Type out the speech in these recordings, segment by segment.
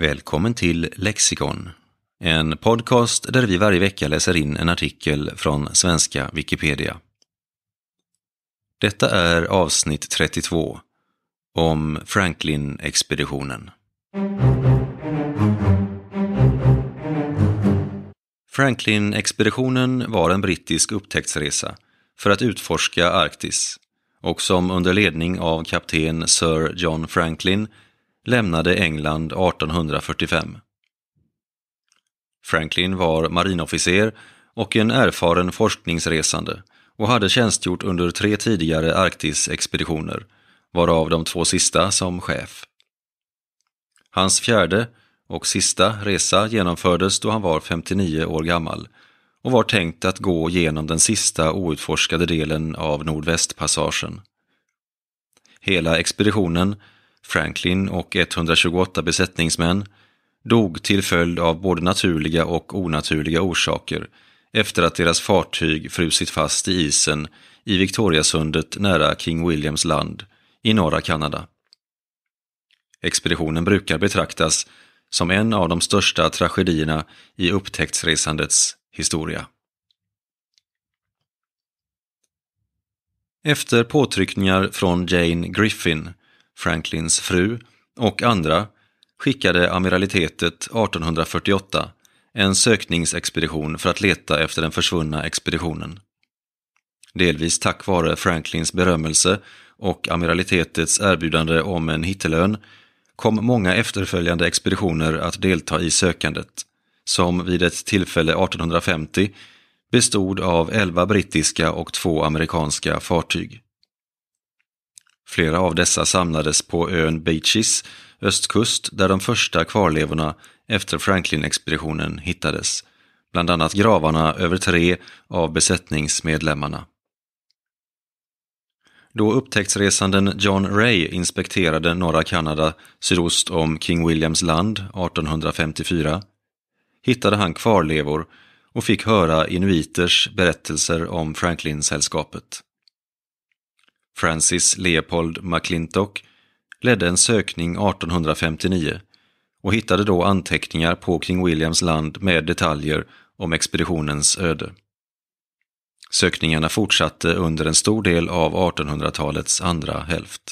Välkommen till Lexikon, en podcast där vi varje vecka läser in en artikel från svenska Wikipedia. Detta är avsnitt 32 om Franklin-expeditionen. Franklin-expeditionen var en brittisk upptäcktsresa för att utforska Arktis och som under ledning av kapten Sir John Franklin lämnade England 1845. Franklin var marinofficer och en erfaren forskningsresande och hade tjänstgjort under tre tidigare Arktisexpeditioner, varav de två sista som chef. Hans fjärde och sista resa genomfördes då han var 59 år gammal och var tänkt att gå genom den sista outforskade delen av Nordvästpassagen. Hela expeditionen Franklin och 128 besättningsmän, dog till följd av både naturliga och onaturliga orsaker efter att deras fartyg frusit fast i isen i Victoriasundet nära King Williams land i norra Kanada. Expeditionen brukar betraktas som en av de största tragedierna i upptäcktsresandets historia. Efter påtryckningar från Jane Griffin Franklins fru och andra skickade amiralitetet 1848 en sökningsexpedition för att leta efter den försvunna expeditionen. Delvis tack vare Franklins berömmelse och amiralitetets erbjudande om en hittelön kom många efterföljande expeditioner att delta i sökandet, som vid ett tillfälle 1850 bestod av elva brittiska och två amerikanska fartyg. Flera av dessa samlades på ön Beaches östkust där de första kvarlevorna efter Franklin-expeditionen hittades, bland annat gravarna över tre av besättningsmedlemmarna. Då upptäcktsresanden John Ray inspekterade norra Kanada sydost om King Williams land 1854 hittade han kvarlevor och fick höra inuiters berättelser om Franklin-sällskapet. Francis Leopold McClintock, ledde en sökning 1859 och hittade då anteckningar på King Williams land med detaljer om expeditionens öde. Sökningarna fortsatte under en stor del av 1800-talets andra hälft.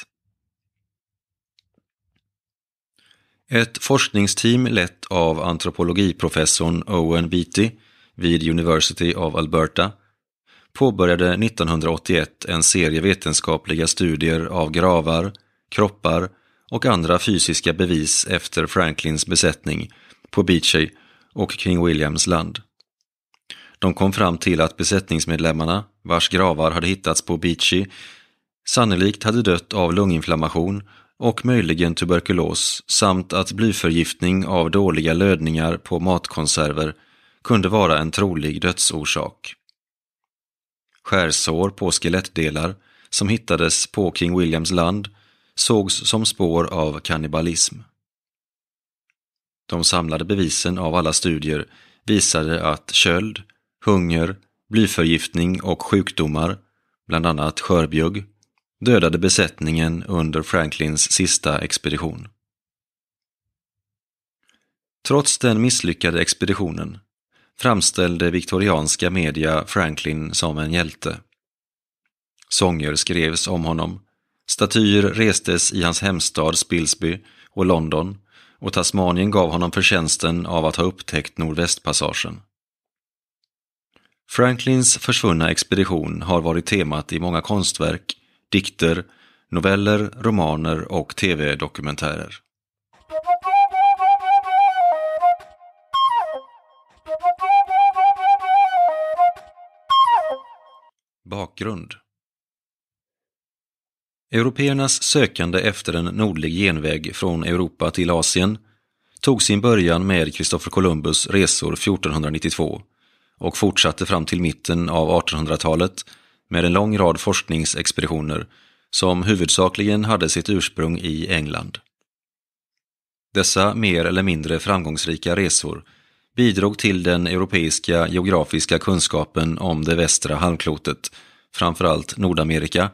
Ett forskningsteam lett av antropologiprofessorn Owen Beatty vid University of Alberta påbörjade 1981 en serie vetenskapliga studier av gravar, kroppar och andra fysiska bevis efter Franklins besättning på Beachy och King Williams land. De kom fram till att besättningsmedlemmarna, vars gravar hade hittats på Beachy, sannolikt hade dött av lunginflammation och möjligen tuberkulos samt att blyförgiftning av dåliga lödningar på matkonserver kunde vara en trolig dödsorsak. Skärsår på skelettdelar som hittades på King Williams land sågs som spår av kannibalism. De samlade bevisen av alla studier visade att köld, hunger, blyförgiftning och sjukdomar, bland annat skörbjugg, dödade besättningen under Franklins sista expedition. Trots den misslyckade expeditionen framställde viktorianska media Franklin som en hjälte. Sånger skrevs om honom. Statyer restes i hans hemstad Spilsby och London och Tasmanien gav honom förtjänsten av att ha upptäckt Nordvästpassagen. Franklins försvunna expedition har varit temat i många konstverk, dikter, noveller, romaner och tv-dokumentärer. Bakgrund Europeernas sökande efter en nordlig genväg från Europa till Asien tog sin början med Kristoffer Columbus resor 1492 och fortsatte fram till mitten av 1800-talet med en lång rad forskningsexpeditioner som huvudsakligen hade sitt ursprung i England. Dessa mer eller mindre framgångsrika resor bidrog till den europeiska geografiska kunskapen om det västra halvklotet, framförallt Nordamerika.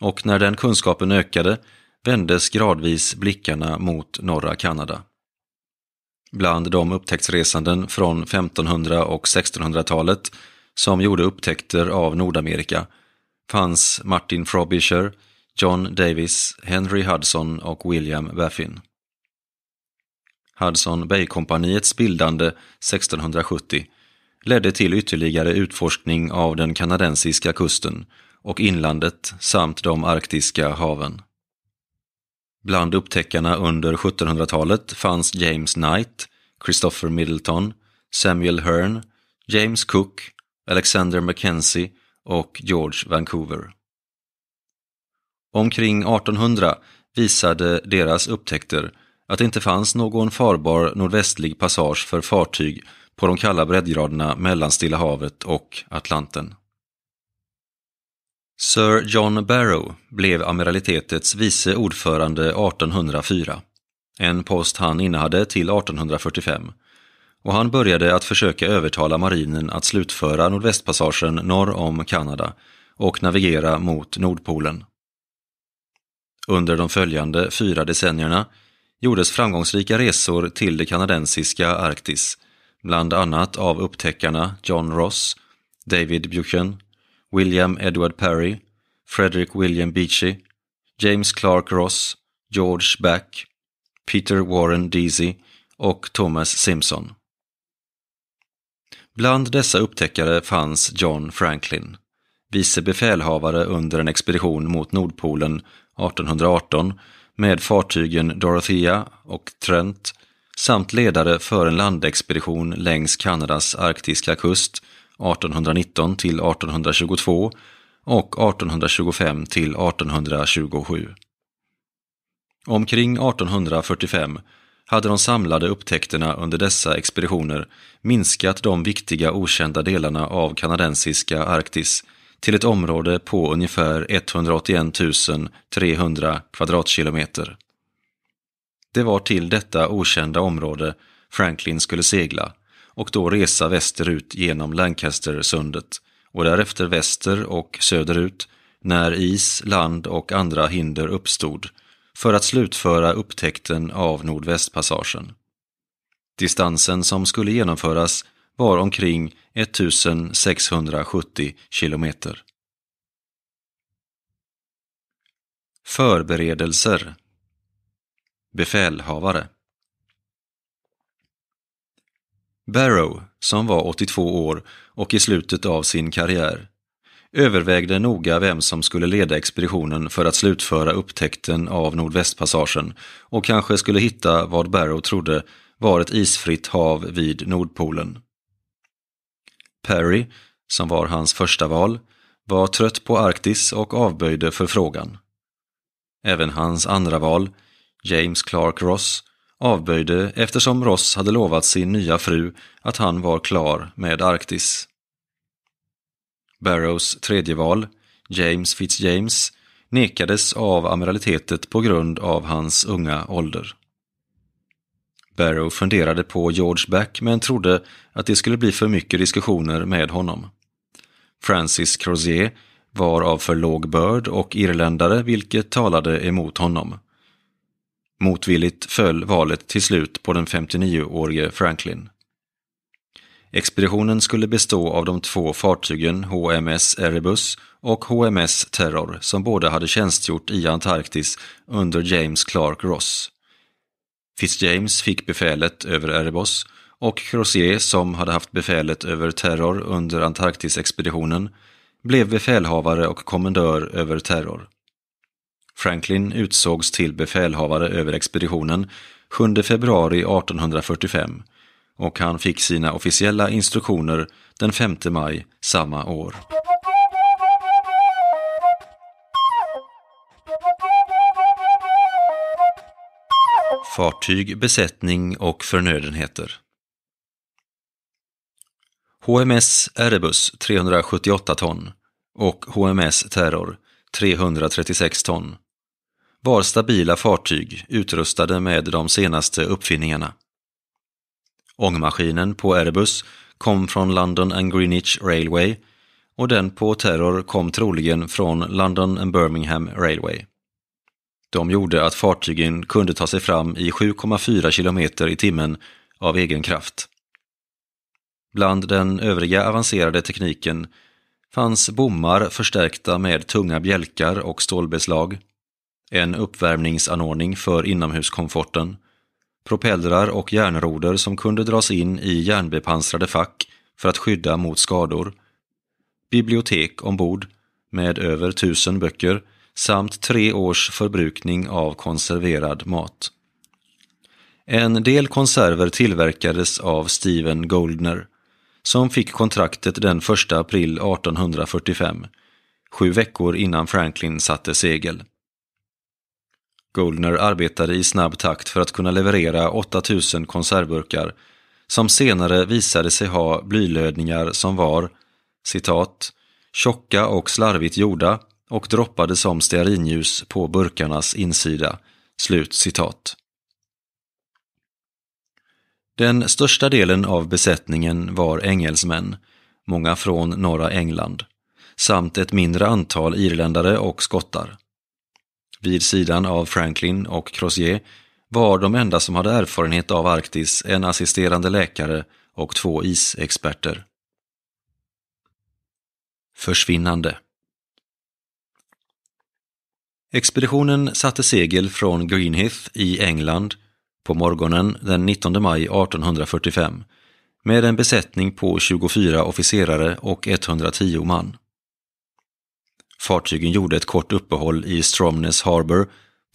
Och när den kunskapen ökade vändes gradvis blickarna mot norra Kanada. Bland de upptäcktsresanden från 1500 och 1600-talet som gjorde upptäckter av Nordamerika fanns Martin Frobisher, John Davis, Henry Hudson och William Baffin. Hudson Bay-kompaniets bildande 1670 ledde till ytterligare utforskning av den kanadensiska kusten och inlandet samt de arktiska haven. Bland upptäckarna under 1700-talet fanns James Knight, Christopher Middleton, Samuel Hearn, James Cook, Alexander Mackenzie och George Vancouver. Omkring 1800 visade deras upptäckter att det inte fanns någon farbar nordvästlig passage för fartyg på de kalla breddgraderna mellan Stilla havet och Atlanten. Sir John Barrow blev amiralitetets vice ordförande 1804, en post han innehade till 1845, och han började att försöka övertala marinen att slutföra nordvästpassagen norr om Kanada och navigera mot Nordpolen. Under de följande fyra decennierna gjordes framgångsrika resor till det kanadensiska Arktis, bland annat av upptäckarna John Ross, David Buchan, William Edward Perry, Frederick William Beechey, James Clark Ross, George Back, Peter Warren Deasy och Thomas Simpson. Bland dessa upptäckare fanns John Franklin, vice befälhavare under en expedition mot Nordpolen 1818 med fartygen Dorothea och Trent samt ledare för en landexpedition längs Kanadas arktiska kust 1819 till 1822 och 1825 till 1827. Omkring 1845 hade de samlade upptäckterna under dessa expeditioner minskat de viktiga okända delarna av kanadensiska Arktis till ett område på ungefär 181 300 kvadratkilometer. Det var till detta okända område Franklin skulle segla och då resa västerut genom Lancastersundet och därefter väster och söderut när is, land och andra hinder uppstod för att slutföra upptäckten av Nordvästpassagen. Distansen som skulle genomföras var omkring 1670 kilometer. Förberedelser Befälhavare Barrow, som var 82 år och i slutet av sin karriär, övervägde noga vem som skulle leda expeditionen för att slutföra upptäckten av Nordvästpassagen och kanske skulle hitta vad Barrow trodde var ett isfritt hav vid Nordpolen. Perry, som var hans första val, var trött på Arktis och avböjde förfrågan. Även hans andra val, James Clark Ross, avböjde eftersom Ross hade lovat sin nya fru att han var klar med Arktis. Barrows tredje val, James Fitzjames, nekades av amiralitetet på grund av hans unga ålder. Barrow funderade på George Back men trodde att det skulle bli för mycket diskussioner med honom. Francis Crozier var av för låg börd och irländare vilket talade emot honom. Motvilligt föll valet till slut på den 59-årige Franklin. Expeditionen skulle bestå av de två fartygen HMS Erebus och HMS Terror som båda hade tjänstgjort i Antarktis under James Clark Ross. Fitzjames fick befälet över Erebos och Crozier, som hade haft befälet över Terror under Antarktisexpeditionen, blev befälhavare och kommendör över Terror. Franklin utsågs till befälhavare över expeditionen 7 februari 1845 och han fick sina officiella instruktioner den 5 maj samma år. fartyg, besättning och förnödenheter. HMS Erebus 378 ton och HMS Terror 336 ton var stabila fartyg utrustade med de senaste uppfinningarna. Ångmaskinen på Erebus kom från London and Greenwich Railway och den på Terror kom troligen från London and Birmingham Railway. De gjorde att fartygen kunde ta sig fram i 7,4 kilometer i timmen av egen kraft. Bland den övriga avancerade tekniken fanns bommar förstärkta med tunga bjälkar och stålbeslag, en uppvärmningsanordning för inomhuskomforten, propellrar och järnroder som kunde dras in i järnbepansrade fack för att skydda mot skador, bibliotek ombord med över tusen böcker samt tre års förbrukning av konserverad mat. En del konserver tillverkades av Steven Goldner, som fick kontraktet den 1 april 1845, sju veckor innan Franklin satte segel. Goldner arbetade i snabb takt för att kunna leverera 8000 konservburkar som senare visade sig ha blylödningar som var citat, ”tjocka och slarvigt gjorda och droppade som stearinljus på burkarnas insida. Slut citat. Den största delen av besättningen var engelsmän, många från norra England, samt ett mindre antal irländare och skottar. Vid sidan av Franklin och Crozier var de enda som hade erfarenhet av Arktis en assisterande läkare och två isexperter. Försvinnande Expeditionen satte segel från Greenhith i England på morgonen den 19 maj 1845 med en besättning på 24 officerare och 110 man. Fartygen gjorde ett kort uppehåll i Stromness Harbour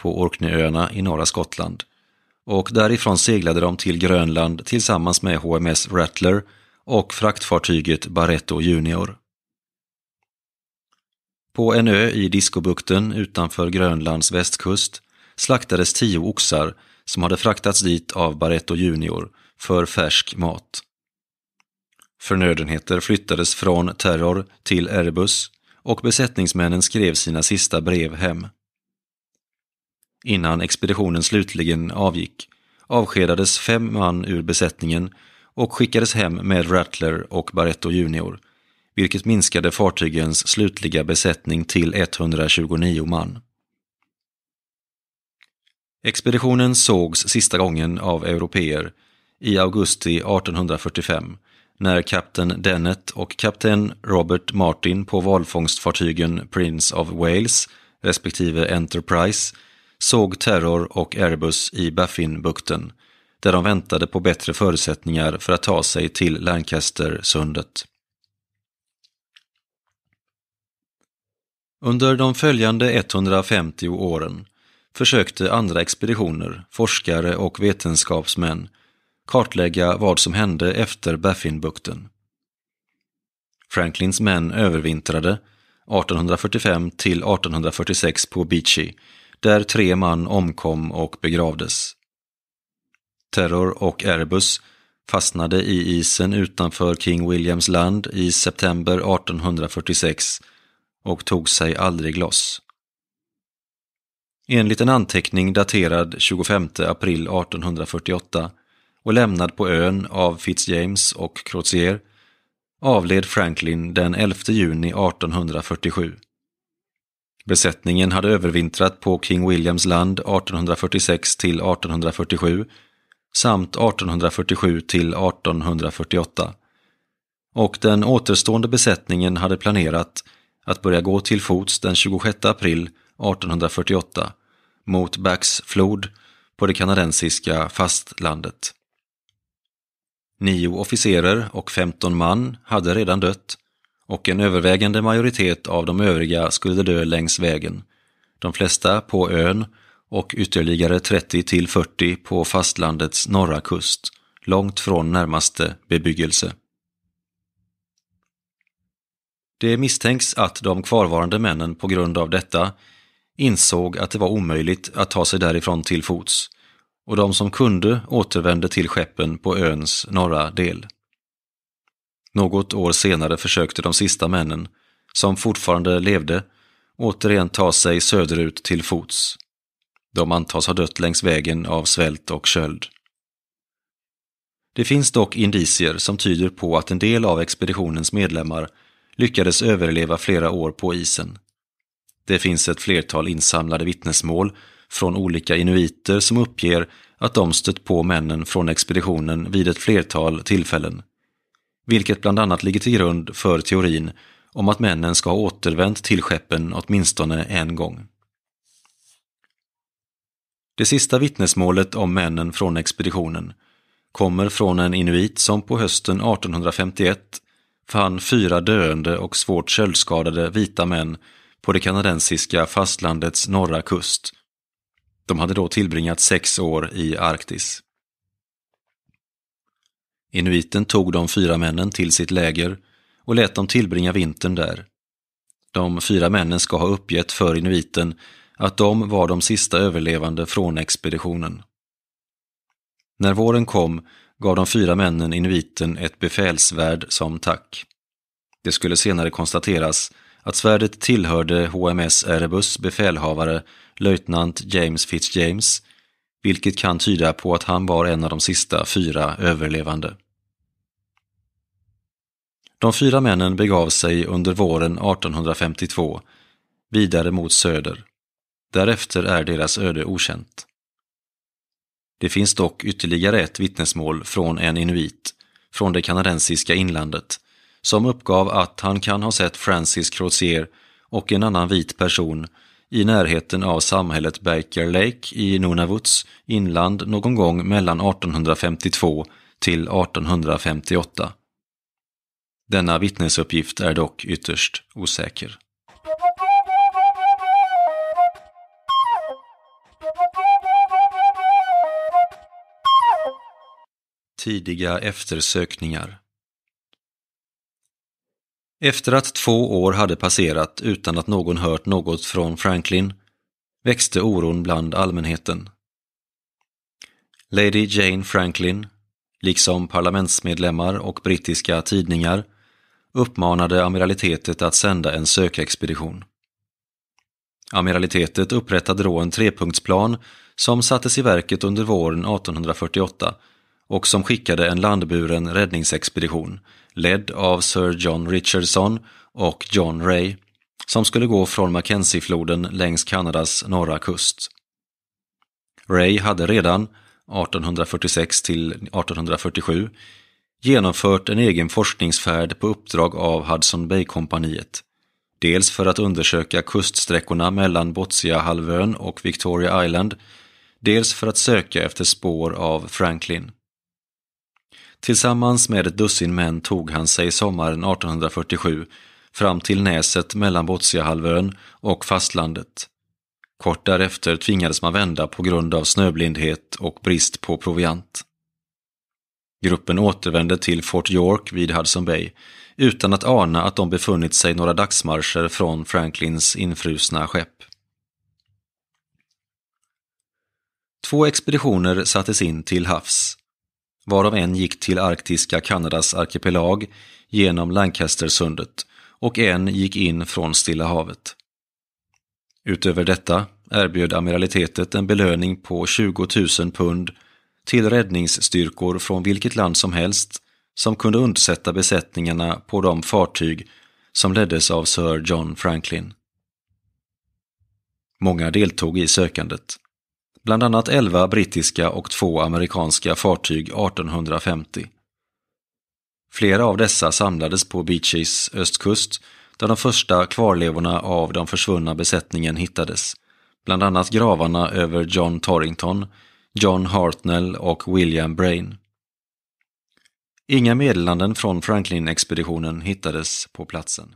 på Orkneyöarna i norra Skottland och därifrån seglade de till Grönland tillsammans med HMS Rattler och fraktfartyget Barretto Junior. På en ö i Diskobukten utanför Grönlands västkust slaktades tio oxar som hade fraktats dit av Barretto Junior för färsk mat. Förnödenheter flyttades från Terror till Erebus och besättningsmännen skrev sina sista brev hem. Innan expeditionen slutligen avgick avskedades fem man ur besättningen och skickades hem med Rattler och Barretto Junior vilket minskade fartygens slutliga besättning till 129 man. Expeditionen sågs sista gången av europeer i augusti 1845 när kapten Dennett och kapten Robert Martin på valfångstfartygen Prince of Wales respektive Enterprise såg Terror och Airbus i Baffinbukten där de väntade på bättre förutsättningar för att ta sig till Lancaster-sundet. Under de följande 150 åren försökte andra expeditioner, forskare och vetenskapsmän kartlägga vad som hände efter Baffinbukten. Franklins män övervintrade 1845 till 1846 på Beachy, där tre man omkom och begravdes. Terror och Erebus fastnade i isen utanför King Williams land i september 1846 och tog sig aldrig loss. Enligt en anteckning daterad 25 april 1848 och lämnad på ön av Fitzjames och Crozier avled Franklin den 11 juni 1847. Besättningen hade övervintrat på King Williams land 1846 till 1847 samt 1847 till 1848. Och den återstående besättningen hade planerat att börja gå till fots den 26 april 1848 mot Backs flod på det kanadensiska fastlandet. Nio officerer och 15 man hade redan dött och en övervägande majoritet av de övriga skulle dö längs vägen. De flesta på ön och ytterligare 30 till 40 på fastlandets norra kust, långt från närmaste bebyggelse. Det misstänks att de kvarvarande männen på grund av detta insåg att det var omöjligt att ta sig därifrån till fots och de som kunde återvände till skeppen på öns norra del. Något år senare försökte de sista männen, som fortfarande levde, återigen ta sig söderut till fots. De antas ha dött längs vägen av svält och köld. Det finns dock indicier som tyder på att en del av expeditionens medlemmar lyckades överleva flera år på isen. Det finns ett flertal insamlade vittnesmål från olika inuiter som uppger att de stött på männen från expeditionen vid ett flertal tillfällen. Vilket bland annat ligger till grund för teorin om att männen ska ha återvänt till skeppen åtminstone en gång. Det sista vittnesmålet om männen från expeditionen kommer från en inuit som på hösten 1851 fann fyra döende och svårt köldskadade vita män på det kanadensiska fastlandets norra kust. De hade då tillbringat sex år i Arktis. Inuiten tog de fyra männen till sitt läger och lät dem tillbringa vintern där. De fyra männen ska ha uppgett för inuiten att de var de sista överlevande från expeditionen. När våren kom gav de fyra männen inviten ett befälsvärd som tack. Det skulle senare konstateras att svärdet tillhörde HMS Erebus befälhavare löjtnant James Fitzjames, vilket kan tyda på att han var en av de sista fyra överlevande. De fyra männen begav sig under våren 1852 vidare mot söder. Därefter är deras öde okänt. Det finns dock ytterligare ett vittnesmål från en inuit från det kanadensiska inlandet som uppgav att han kan ha sett Francis Crozier och en annan vit person i närheten av samhället Baker Lake i Nunavut's inland någon gång mellan 1852 till 1858. Denna vittnesuppgift är dock ytterst osäker. Tidiga eftersökningar Efter att två år hade passerat utan att någon hört något från Franklin växte oron bland allmänheten. Lady Jane Franklin, liksom parlamentsmedlemmar och brittiska tidningar, uppmanade amiralitetet att sända en sökexpedition. Amiralitetet upprättade då en trepunktsplan som sattes i verket under våren 1848 och som skickade en landburen räddningsexpedition ledd av Sir John Richardson och John Ray som skulle gå från Mackenziefloden längs Kanadas norra kust. Ray hade redan 1846 till 1847 genomfört en egen forskningsfärd på uppdrag av Hudson Bay-kompaniet. Dels för att undersöka kuststräckorna mellan Botsiahalvön och Victoria Island, dels för att söka efter spår av Franklin. Tillsammans med ett dussin män tog han sig sommaren 1847 fram till Näset mellan Botsiahalvön och fastlandet. Kort därefter tvingades man vända på grund av snöblindhet och brist på proviant. Gruppen återvände till Fort York vid Hudson Bay utan att ana att de befunnit sig några dagsmarscher från Franklins infrusna skepp. Två expeditioner sattes in till havs varav en gick till arktiska Kanadas arkipelag genom Lancastersundet och en gick in från Stilla havet. Utöver detta erbjöd amiralitetet en belöning på 20 000 pund till räddningsstyrkor från vilket land som helst som kunde undsätta besättningarna på de fartyg som leddes av Sir John Franklin. Många deltog i sökandet bland annat 11 brittiska och två amerikanska fartyg 1850. Flera av dessa samlades på Beaches östkust där de första kvarlevorna av den försvunna besättningen hittades, bland annat gravarna över John Torrington, John Hartnell och William Brain. Inga meddelanden från Franklin-expeditionen hittades på platsen.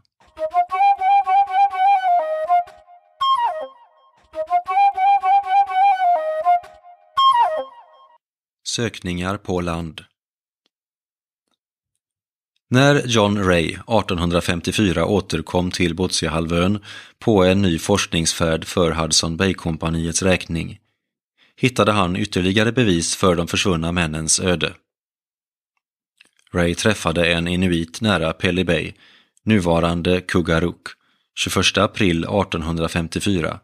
Sökningar på land när John Ray 1854 återkom till Botsiahalvön på en ny forskningsfärd för Hudson Bay-kompaniets räkning hittade han ytterligare bevis för de försvunna männens öde. Ray träffade en inuit nära Pelly Bay, nuvarande Kugaruk, 21 april 1854,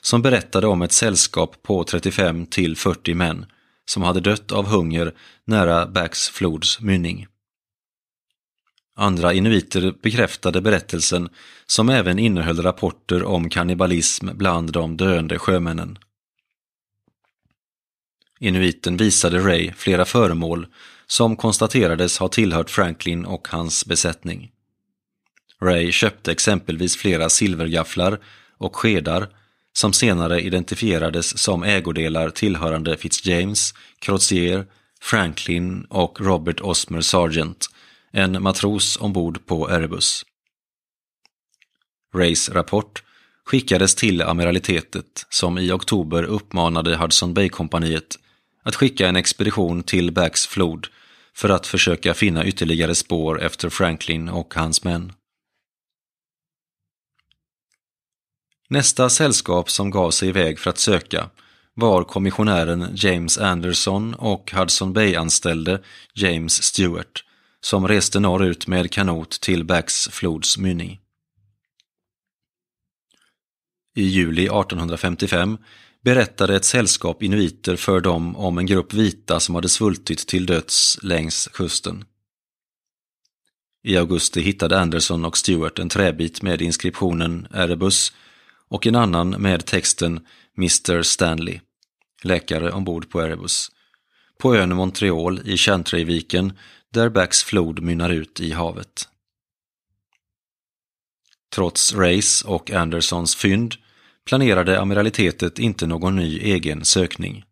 som berättade om ett sällskap på 35 till 40 män som hade dött av hunger nära Backs flods mynning. Andra inuiter bekräftade berättelsen som även innehöll rapporter om kannibalism bland de döende sjömännen. Inuiten visade Ray flera föremål som konstaterades ha tillhört Franklin och hans besättning. Ray köpte exempelvis flera silvergafflar och skedar som senare identifierades som ägodelar tillhörande Fitzjames, Crozier, Franklin och Robert Osmer Sargent, en matros ombord på Erebus. Rays rapport skickades till amiralitetet som i oktober uppmanade Hudson Bay-kompaniet att skicka en expedition till Backs flod för att försöka finna ytterligare spår efter Franklin och hans män. Nästa sällskap som gav sig iväg för att söka var kommissionären James Anderson och Hudson Bay-anställde James Stewart som reste norrut med kanot till Backs flods mynning. I juli 1855 berättade ett sällskap inuiter för dem om en grupp vita som hade svultit till döds längs kusten. I augusti hittade Anderson och Stewart en träbit med inskriptionen Erebus och en annan med texten Mr Stanley, läkare ombord på Erebus, på ön Montreal i Chantreyviken där Backs flod mynnar ut i havet. Trots Rays och Andersons fynd planerade amiralitetet inte någon ny egen sökning.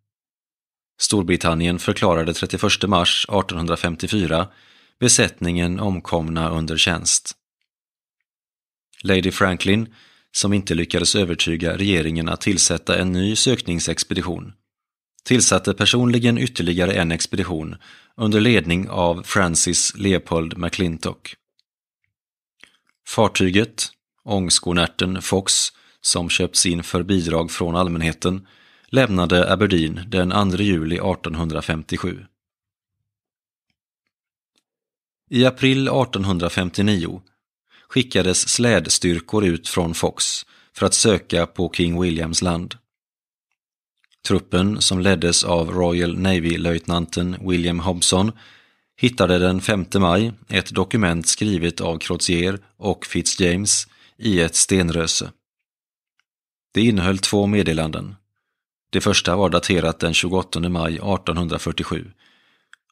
Storbritannien förklarade 31 mars 1854 besättningen omkomna under tjänst. Lady Franklin som inte lyckades övertyga regeringen att tillsätta en ny sökningsexpedition, tillsatte personligen ytterligare en expedition under ledning av Francis Leopold McClintock. Fartyget, ångskornärten Fox, som köpts in för bidrag från allmänheten, lämnade Aberdeen den 2 juli 1857. I april 1859 skickades slädstyrkor ut från Fox för att söka på King Williams land. Truppen, som leddes av Royal Navy-löjtnanten William Hobson, hittade den 5 maj ett dokument skrivet av Crozier och Fitzjames i ett stenröse. Det innehöll två meddelanden. Det första var daterat den 28 maj 1847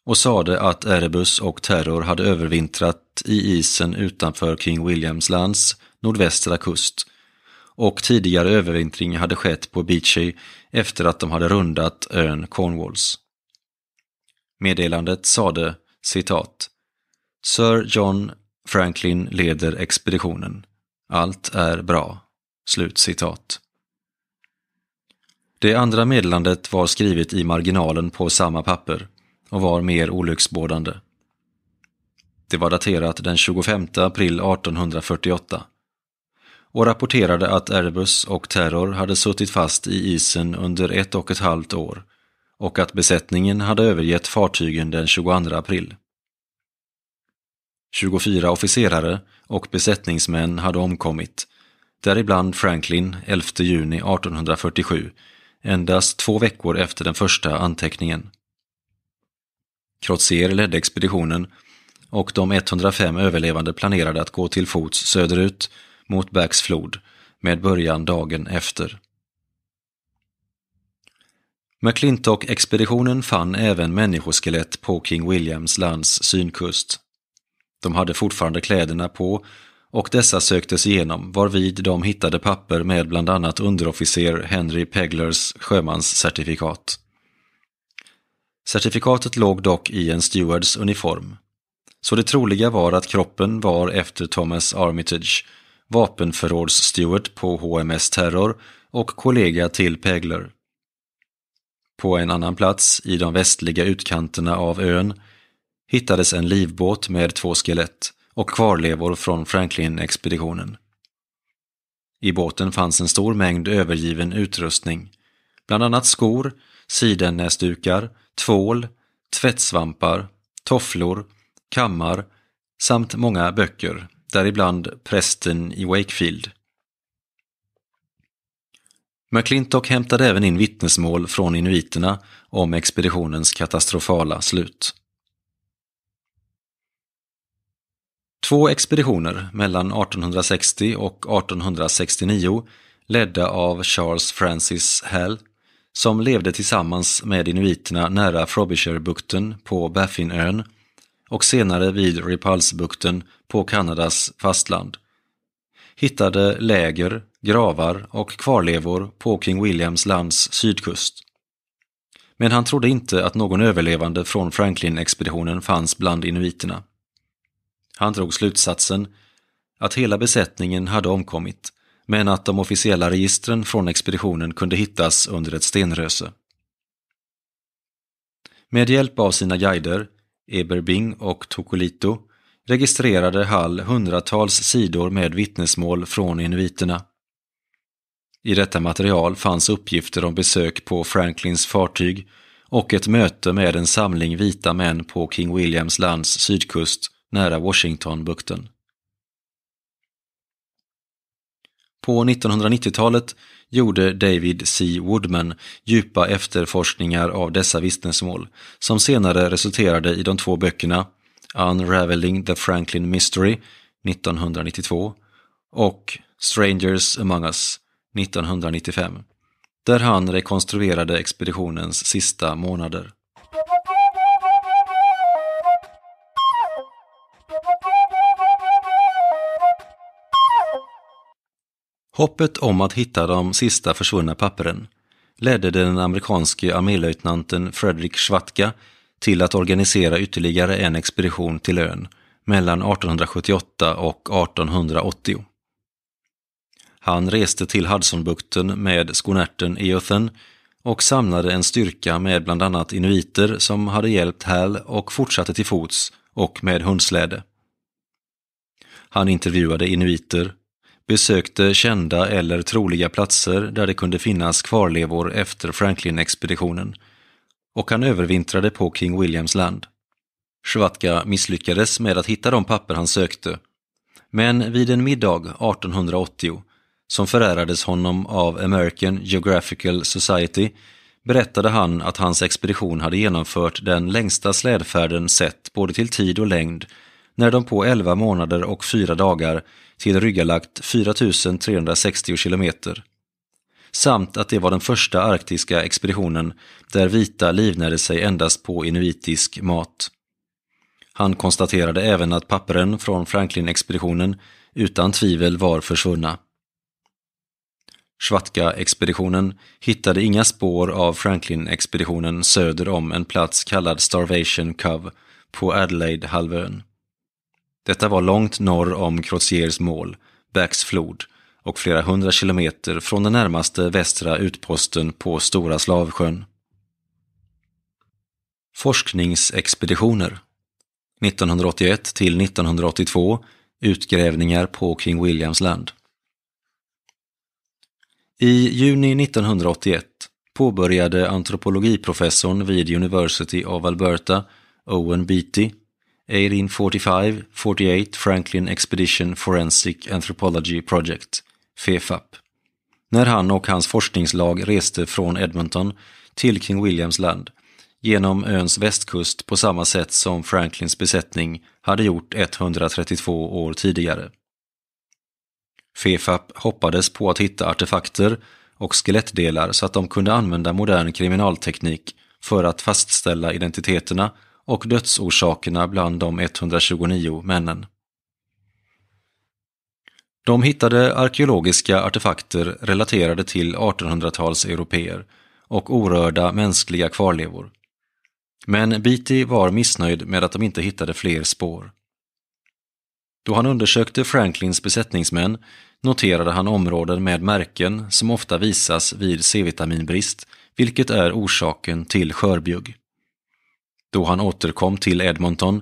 och sade att Erebus och Terror hade övervintrat i isen utanför King Williamslands nordvästra kust och tidigare övervintring hade skett på Beachy efter att de hade rundat ön Cornwalls. Meddelandet sade citat Sir John Franklin leder expeditionen. Allt är bra. Slut citat. Det andra meddelandet var skrivet i marginalen på samma papper och var mer olycksbådande. Det var daterat den 25 april 1848 och rapporterade att Erebus och Terror hade suttit fast i isen under ett och ett halvt år och att besättningen hade övergett fartygen den 22 april. 24 officerare och besättningsmän hade omkommit, däribland Franklin 11 juni 1847, endast två veckor efter den första anteckningen. Crozier ledde expeditionen och de 105 överlevande planerade att gå till fots söderut mot Backs flod med början dagen efter. McClintock-expeditionen fann även människoskelett på King Williams lands synkust. De hade fortfarande kläderna på och dessa söktes igenom varvid de hittade papper med bland annat underofficer Henry Peglers sjömanscertifikat. Certifikatet låg dock i en stewards uniform. Så det troliga var att kroppen var efter Thomas Armitage, vapenförrådssteward på HMS Terror och kollega till Pegler. På en annan plats, i de västliga utkanterna av ön, hittades en livbåt med två skelett och kvarlevor från Franklin-expeditionen. I båten fanns en stor mängd övergiven utrustning bland annat skor, sidennäsdukar, tvål, tvättsvampar, tofflor, kammar samt många böcker, däribland Prästen i Wakefield. McClintock hämtade även in vittnesmål från inuiterna om expeditionens katastrofala slut. Två expeditioner mellan 1860 och 1869 ledda av Charles Francis Hall som levde tillsammans med inuiterna nära Frobisherbukten på Baffinön och senare vid Repulsebukten på Kanadas fastland. Hittade läger, gravar och kvarlevor på King Williams lands sydkust. Men han trodde inte att någon överlevande från Franklin-expeditionen fanns bland inuiterna. Han drog slutsatsen att hela besättningen hade omkommit men att de officiella registren från expeditionen kunde hittas under ett stenröse. Med hjälp av sina guider, Eberbing och Tokolito, registrerade Hall hundratals sidor med vittnesmål från inuiterna. I detta material fanns uppgifter om besök på Franklins fartyg och ett möte med en samling vita män på King Williams lands sydkust nära Washingtonbukten. På 1990-talet gjorde David C. Woodman djupa efterforskningar av dessa vittnesmål, som senare resulterade i de två böckerna Unraveling the Franklin Mystery 1992 och Strangers Among Us 1995, där han rekonstruerade expeditionens sista månader. Hoppet om att hitta de sista försvunna papperen ledde den amerikanske armélöjtnanten Frederick Schwatka till att organisera ytterligare en expedition till ön mellan 1878 och 1880. Han reste till Hudsonbukten med skonärten Eothen och samlade en styrka med bland annat inuiter som hade hjälpt Hal och fortsatte till fots och med hundsläde. Han intervjuade inuiter, besökte kända eller troliga platser där det kunde finnas kvarlevor efter Franklin-expeditionen och han övervintrade på King Williams land. Schwatka misslyckades med att hitta de papper han sökte. Men vid en middag 1880, som förärades honom av American Geographical Society, berättade han att hans expedition hade genomfört den längsta slädfärden sett både till tid och längd när de på 11 månader och 4 dagar tillryggalagt 4360 kilometer. Samt att det var den första arktiska expeditionen där vita livnärde sig endast på inuitisk mat. Han konstaterade även att papperen från Franklin-expeditionen utan tvivel var försvunna. Schwatka-expeditionen hittade inga spår av Franklin-expeditionen söder om en plats kallad Starvation Cove på Adelaide-halvön. Detta var långt norr om Croziers mål, Backs flod, och flera hundra kilometer från den närmaste västra utposten på Stora Slavsjön. Forskningsexpeditioner 1981 till 1982 Utgrävningar på King Williams land. I juni 1981 påbörjade antropologiprofessorn vid University of Alberta, Owen Beatty, 1845 48 Franklin Expedition Forensic Anthropology Project, FEFAP, när han och hans forskningslag reste från Edmonton till King Williams land genom öns västkust på samma sätt som Franklins besättning hade gjort 132 år tidigare. Fefap hoppades på att hitta artefakter och skelettdelar så att de kunde använda modern kriminalteknik för att fastställa identiteterna och dödsorsakerna bland de 129 männen. De hittade arkeologiska artefakter relaterade till 1800-tals europeer och orörda mänskliga kvarlevor. Men Beatty var missnöjd med att de inte hittade fler spår. Då han undersökte Franklins besättningsmän noterade han områden med märken som ofta visas vid C-vitaminbrist, vilket är orsaken till skörbjugg. Då han återkom till Edmonton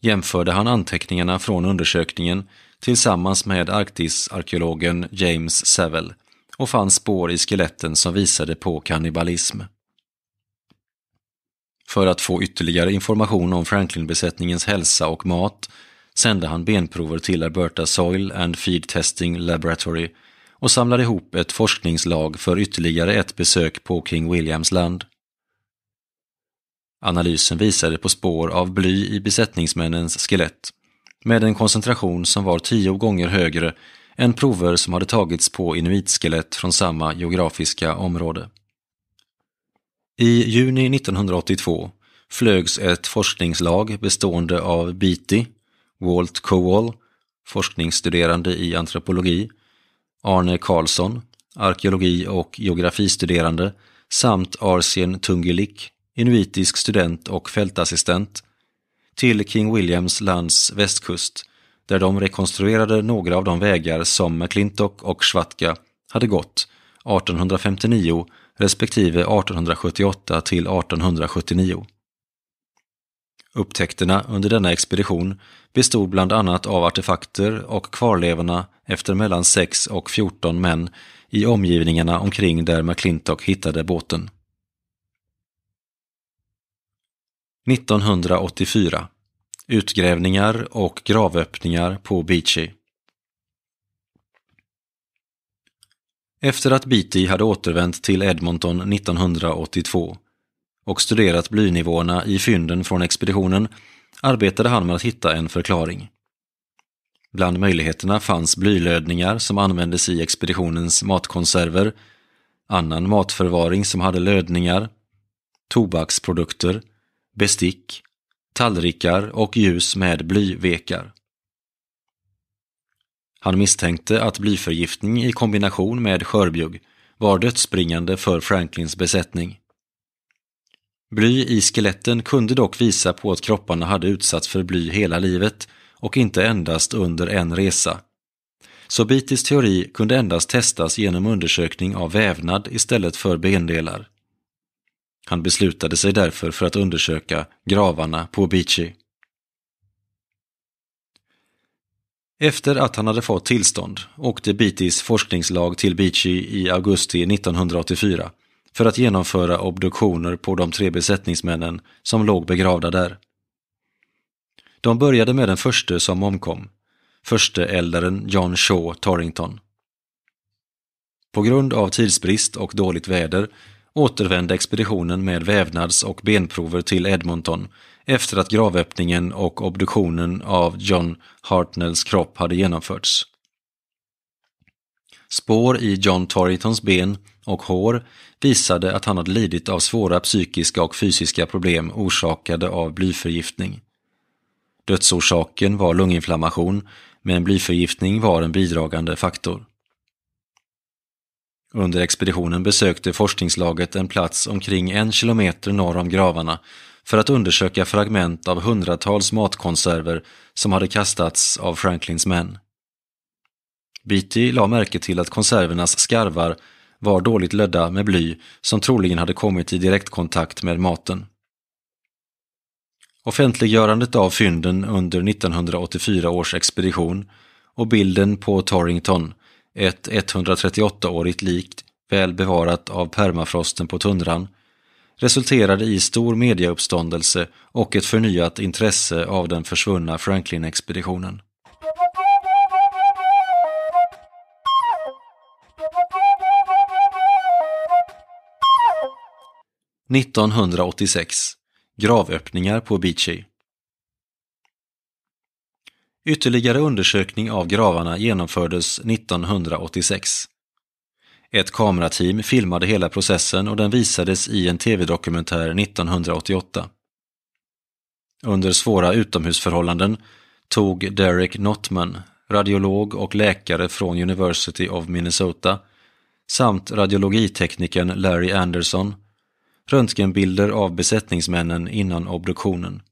jämförde han anteckningarna från undersökningen tillsammans med Arktisarkeologen James Savell och fann spår i skeletten som visade på kannibalism. För att få ytterligare information om Franklin-besättningens hälsa och mat sände han benprover till Alberta Soil and Feed Testing Laboratory och samlade ihop ett forskningslag för ytterligare ett besök på King Williams land. Analysen visade på spår av bly i besättningsmännens skelett med en koncentration som var tio gånger högre än prover som hade tagits på inuitskelett från samma geografiska område. I juni 1982 flögs ett forskningslag bestående av Beatty, Walt Cowall, forskningsstuderande i antropologi, Arne Karlsson, arkeologi och geografistuderande samt Arsien Tungelik, inuitisk student och fältassistent, till King Williams lands västkust, där de rekonstruerade några av de vägar som McClintock och Schwatka hade gått 1859 respektive 1878 till 1879. Upptäckterna under denna expedition bestod bland annat av artefakter och kvarlevorna efter mellan 6 och 14 män i omgivningarna omkring där McClintock hittade båten. 1984. Utgrävningar och gravöppningar på Beachy. Efter att Beatty hade återvänt till Edmonton 1982 och studerat blynivåerna i fynden från expeditionen arbetade han med att hitta en förklaring. Bland möjligheterna fanns blylödningar som användes i expeditionens matkonserver, annan matförvaring som hade lödningar, tobaksprodukter bestick, tallrikar och ljus med blyvekar. Han misstänkte att blyförgiftning i kombination med skörbjugg var dödsbringande för Franklins besättning. Bly i skeletten kunde dock visa på att kropparna hade utsatts för bly hela livet och inte endast under en resa. Så Bitis teori kunde endast testas genom undersökning av vävnad istället för bendelar. Han beslutade sig därför för att undersöka gravarna på Beachy. Efter att han hade fått tillstånd åkte Beattys forskningslag till Beachy i augusti 1984 för att genomföra obduktioner på de tre besättningsmännen som låg begravda där. De började med den förste som omkom, försteeldaren John Shaw Torrington. På grund av tidsbrist och dåligt väder återvände expeditionen med vävnads och benprover till Edmonton efter att gravöppningen och obduktionen av John Hartnells kropp hade genomförts. Spår i John Torringtons ben och hår visade att han hade lidit av svåra psykiska och fysiska problem orsakade av blyförgiftning. Dödsorsaken var lunginflammation, men blyförgiftning var en bidragande faktor. Under expeditionen besökte forskningslaget en plats omkring en kilometer norr om gravarna för att undersöka fragment av hundratals matkonserver som hade kastats av Franklins män. Beatty la märke till att konservernas skarvar var dåligt lödda med bly som troligen hade kommit i direktkontakt med maten. Offentliggörandet av fynden under 1984 års expedition och bilden på Torrington ett 138-årigt lik, väl bevarat av permafrosten på tundran, resulterade i stor mediauppståndelse och ett förnyat intresse av den försvunna Franklin-expeditionen. –1986. Gravöppningar på Beachy. Ytterligare undersökning av gravarna genomfördes 1986. Ett kamerateam filmade hela processen och den visades i en tv-dokumentär 1988. Under svåra utomhusförhållanden tog Derek Notman, radiolog och läkare från University of Minnesota, samt radiologiteknikern Larry Anderson röntgenbilder av besättningsmännen innan obduktionen.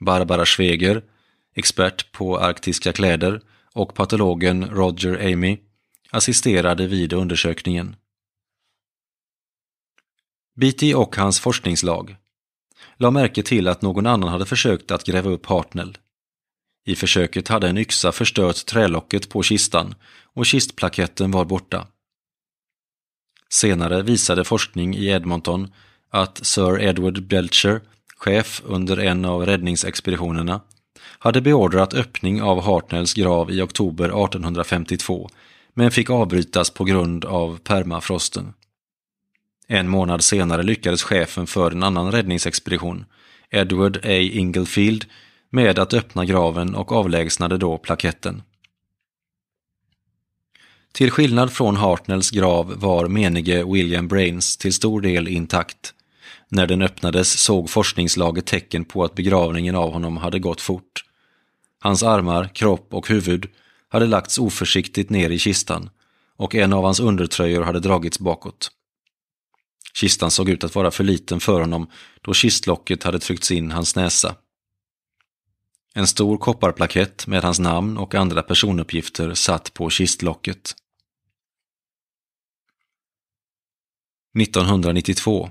Barbara Schweger, expert på arktiska kläder, och patologen Roger Amy assisterade vid undersökningen. Beatty och hans forskningslag la märke till att någon annan hade försökt att gräva upp Hartnell. I försöket hade en yxa förstört trälocket på kistan och kistplaketten var borta. Senare visade forskning i Edmonton att Sir Edward Belcher, chef under en av räddningsexpeditionerna, hade beordrat öppning av Hartnells grav i oktober 1852 men fick avbrytas på grund av permafrosten. En månad senare lyckades chefen för en annan räddningsexpedition, Edward A. Inglefield, med att öppna graven och avlägsnade då plaketten. Till skillnad från Hartnells grav var menige William Brains till stor del intakt när den öppnades såg forskningslaget tecken på att begravningen av honom hade gått fort. Hans armar, kropp och huvud hade lagts oförsiktigt ner i kistan och en av hans undertröjor hade dragits bakåt. Kistan såg ut att vara för liten för honom då kistlocket hade tryckts in hans näsa. En stor kopparplakett med hans namn och andra personuppgifter satt på kistlocket. 1992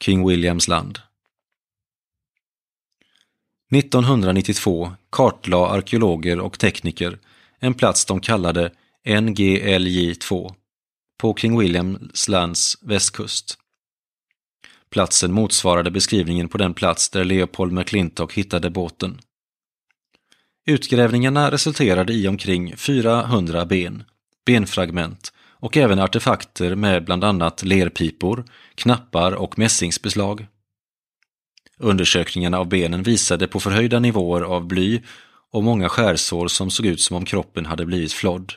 King Williams land. 1992 kartlade arkeologer och tekniker en plats de kallade NGLJ2 på King Williams lands västkust. Platsen motsvarade beskrivningen på den plats där Leopold McClintock hittade båten. Utgrävningarna resulterade i omkring 400 ben, benfragment och även artefakter med bland annat lerpipor, knappar och mässingsbeslag. Undersökningarna av benen visade på förhöjda nivåer av bly och många skärsår som såg ut som om kroppen hade blivit flodd.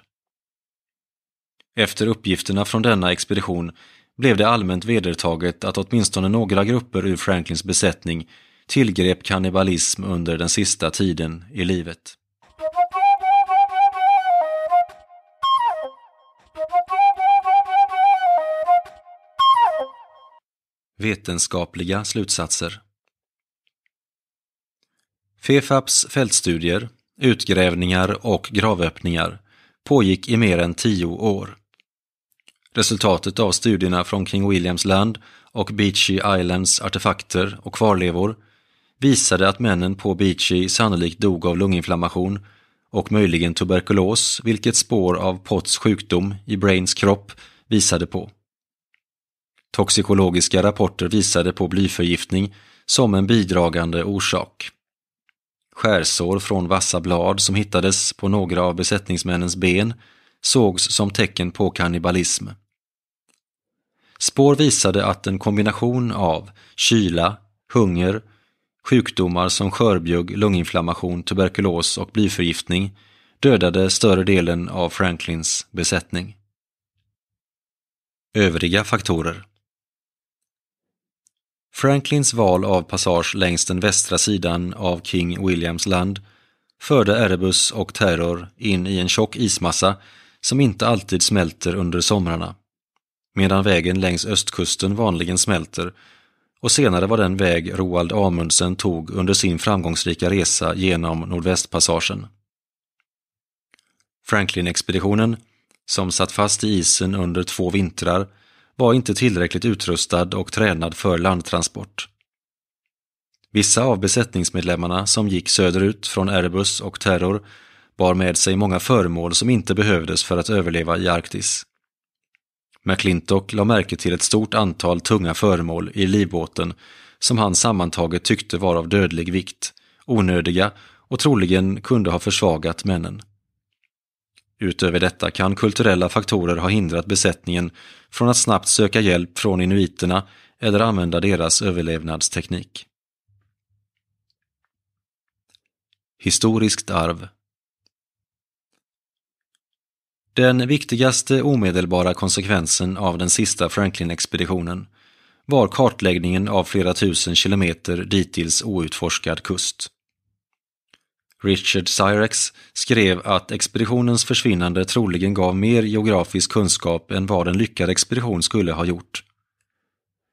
Efter uppgifterna från denna expedition blev det allmänt vedertaget att åtminstone några grupper ur Franklins besättning tillgrep kannibalism under den sista tiden i livet. Vetenskapliga slutsatser Fefaps fältstudier, utgrävningar och gravöppningar pågick i mer än tio år. Resultatet av studierna från King Williams land och Beachy Islands artefakter och kvarlevor visade att männen på Beachy sannolikt dog av lunginflammation och möjligen tuberkulos, vilket spår av Potts sjukdom i Brains kropp visade på. Toxikologiska rapporter visade på blyförgiftning som en bidragande orsak. Skärsår från vassa blad som hittades på några av besättningsmännens ben sågs som tecken på kannibalism. Spår visade att en kombination av kyla, hunger, sjukdomar som skörbjugg, lunginflammation, tuberkulos och blyförgiftning dödade större delen av Franklins besättning. Övriga faktorer Franklins val av passage längs den västra sidan av King Williams land förde Erebus och Terror in i en tjock ismassa som inte alltid smälter under somrarna, medan vägen längs östkusten vanligen smälter och senare var den väg Roald Amundsen tog under sin framgångsrika resa genom Nordvästpassagen. Franklin-expeditionen, som satt fast i isen under två vintrar, var inte tillräckligt utrustad och tränad för landtransport. Vissa av besättningsmedlemmarna som gick söderut från Erebus och Terror bar med sig många föremål som inte behövdes för att överleva i Arktis. McClintock la märke till ett stort antal tunga föremål i livbåten som han sammantaget tyckte var av dödlig vikt, onödiga och troligen kunde ha försvagat männen. Utöver detta kan kulturella faktorer ha hindrat besättningen från att snabbt söka hjälp från inuiterna eller använda deras överlevnadsteknik. Historiskt arv Den viktigaste omedelbara konsekvensen av den sista Franklin-expeditionen var kartläggningen av flera tusen kilometer dittills outforskad kust. Richard Syrex, skrev att expeditionens försvinnande troligen gav mer geografisk kunskap än vad en lyckad expedition skulle ha gjort.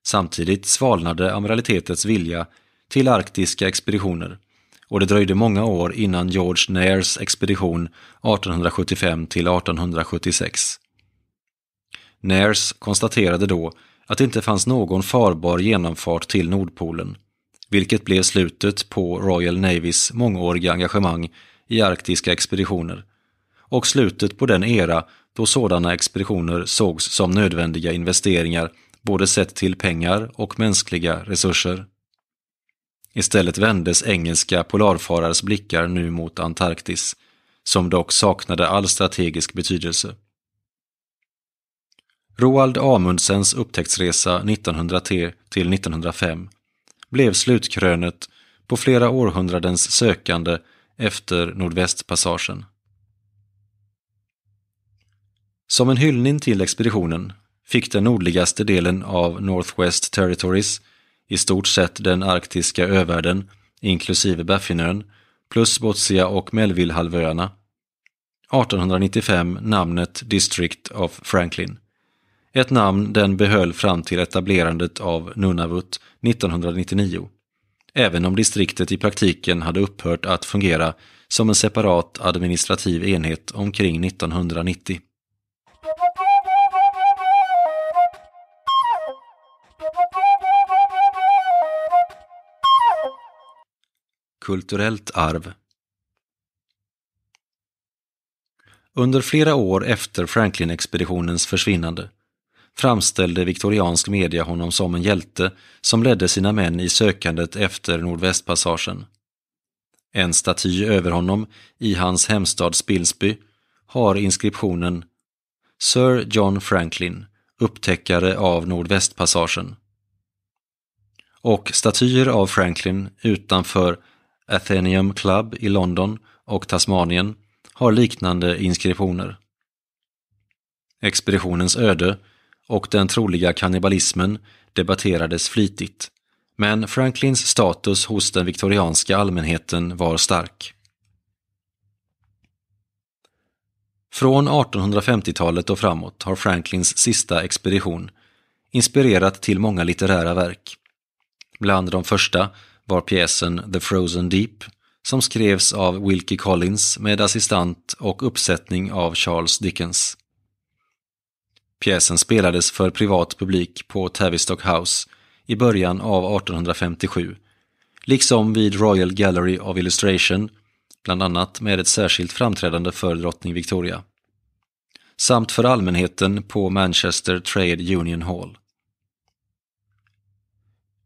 Samtidigt svalnade amiralitetets vilja till arktiska expeditioner och det dröjde många år innan George Nairs expedition 1875 till 1876. Nairs konstaterade då att det inte fanns någon farbar genomfart till Nordpolen vilket blev slutet på Royal Navys mångåriga engagemang i arktiska expeditioner och slutet på den era då sådana expeditioner sågs som nödvändiga investeringar både sett till pengar och mänskliga resurser. Istället vändes engelska polarfarares blickar nu mot Antarktis, som dock saknade all strategisk betydelse. Roald Amundsens upptäcktsresa 1903 till 1905 blev slutkrönet på flera århundradens sökande efter Nordvästpassagen. Som en hyllning till expeditionen fick den nordligaste delen av Northwest Territories, i stort sett den arktiska övärlden inklusive Baffinön, plus Bottsia och Melvillehalvöarna, 1895 namnet District of Franklin ett namn den behöll fram till etablerandet av Nunavut 1999. Även om distriktet i praktiken hade upphört att fungera som en separat administrativ enhet omkring 1990. Kulturellt arv Under flera år efter Franklin-expeditionens försvinnande framställde viktoriansk media honom som en hjälte som ledde sina män i sökandet efter Nordvästpassagen. En staty över honom i hans hemstad Spilsby har inskriptionen Sir John Franklin, upptäckare av Nordvästpassagen. Och statyer av Franklin utanför Athenium Club i London och Tasmanien har liknande inskriptioner. Expeditionens öde och den troliga kannibalismen debatterades flitigt, men Franklins status hos den viktorianska allmänheten var stark. Från 1850-talet och framåt har Franklins sista expedition inspirerat till många litterära verk. Bland de första var pjäsen The Frozen Deep som skrevs av Wilkie Collins med assistent och uppsättning av Charles Dickens. Pjäsen spelades för privat publik på Tavistock House i början av 1857, liksom vid Royal Gallery of Illustration, bland annat med ett särskilt framträdande för drottning Victoria, samt för allmänheten på Manchester Trade Union Hall.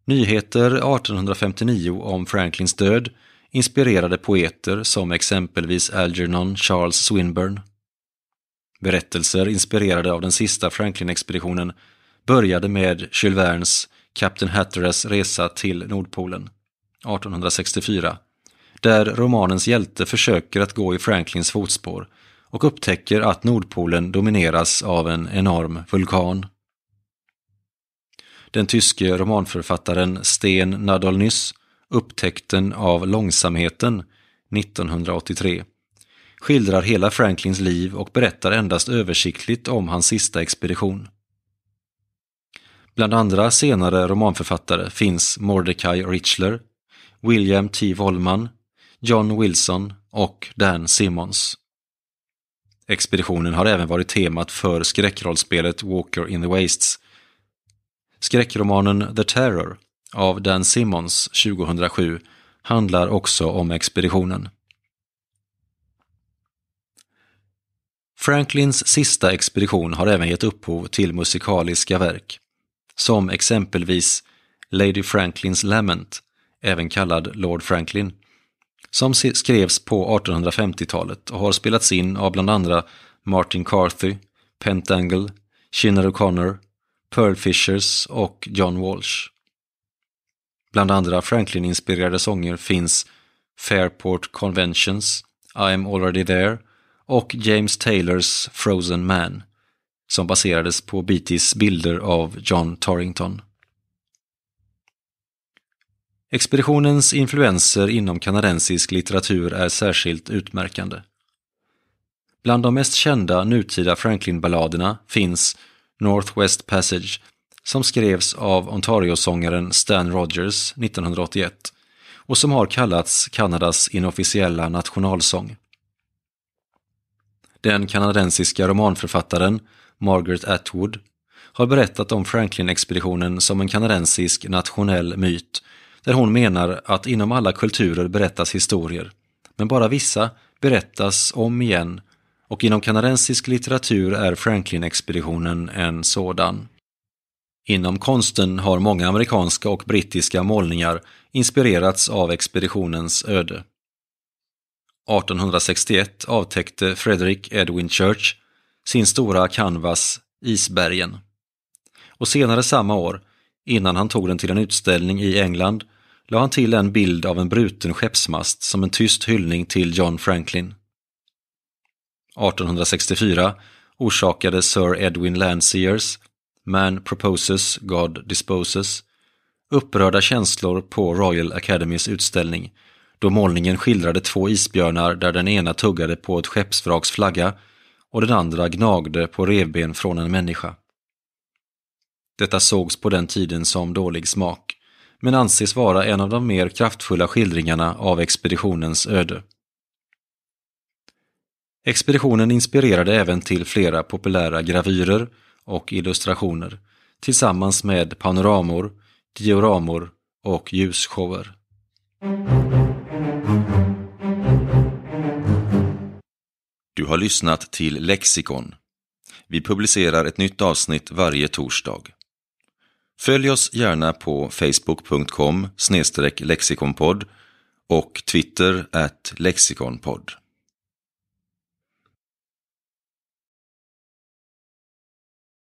Nyheter 1859 om Franklins död inspirerade poeter som exempelvis Algernon Charles Swinburne Berättelser inspirerade av den sista Franklin-expeditionen började med Jules Vernes Kapten Hatteras resa till Nordpolen 1864, där romanens hjälte försöker att gå i Franklins fotspår och upptäcker att Nordpolen domineras av en enorm vulkan. Den tyske romanförfattaren Sten Nadolnys Upptäckten av långsamheten 1983 skildrar hela Franklins liv och berättar endast översiktligt om hans sista expedition. Bland andra senare romanförfattare finns Mordecai Richler, William T. Wollman, John Wilson och Dan Simmons. Expeditionen har även varit temat för skräckrollspelet Walker in the Wastes. Skräckromanen The Terror av Dan Simmons 2007 handlar också om expeditionen. Franklins sista expedition har även gett upphov till musikaliska verk, som exempelvis Lady Franklins Lament, även kallad Lord Franklin, som skrevs på 1850-talet och har spelats in av bland andra Martin Carthy, Pentangle, Shinner O'Connor, Pearl Fishers och John Walsh. Bland andra Franklin-inspirerade sånger finns Fairport Conventions, I'm already there och James Taylors Frozen Man, som baserades på Beatys bilder av John Torrington. Expeditionens influenser inom kanadensisk litteratur är särskilt utmärkande. Bland de mest kända nutida Franklin-balladerna finns Northwest Passage som skrevs av Ontario-sångaren Stan Rogers 1981 och som har kallats Kanadas inofficiella nationalsång den kanadensiska romanförfattaren Margaret Atwood, har berättat om Franklin-expeditionen som en kanadensisk nationell myt, där hon menar att inom alla kulturer berättas historier, men bara vissa berättas om igen och inom kanadensisk litteratur är Franklin-expeditionen en sådan. Inom konsten har många amerikanska och brittiska målningar inspirerats av expeditionens öde. 1861 avtäckte Frederick Edwin Church sin stora canvas Isbergen. Och senare samma år, innan han tog den till en utställning i England, la han till en bild av en bruten skeppsmast som en tyst hyllning till John Franklin. 1864 orsakade Sir Edwin Landseers Man proposes, God disposes upprörda känslor på Royal Academys utställning då målningen skildrade två isbjörnar där den ena tuggade på ett skeppsvraks flagga och den andra gnagde på revben från en människa. Detta sågs på den tiden som dålig smak, men anses vara en av de mer kraftfulla skildringarna av expeditionens öde. Expeditionen inspirerade även till flera populära gravyrer och illustrationer tillsammans med panoramor, dioramor och ljusshower. Du har lyssnat till Lexikon. Vi publicerar ett nytt avsnitt varje torsdag. Följ oss gärna på facebook.com lexikonpodd och twitter at lexikonpodd.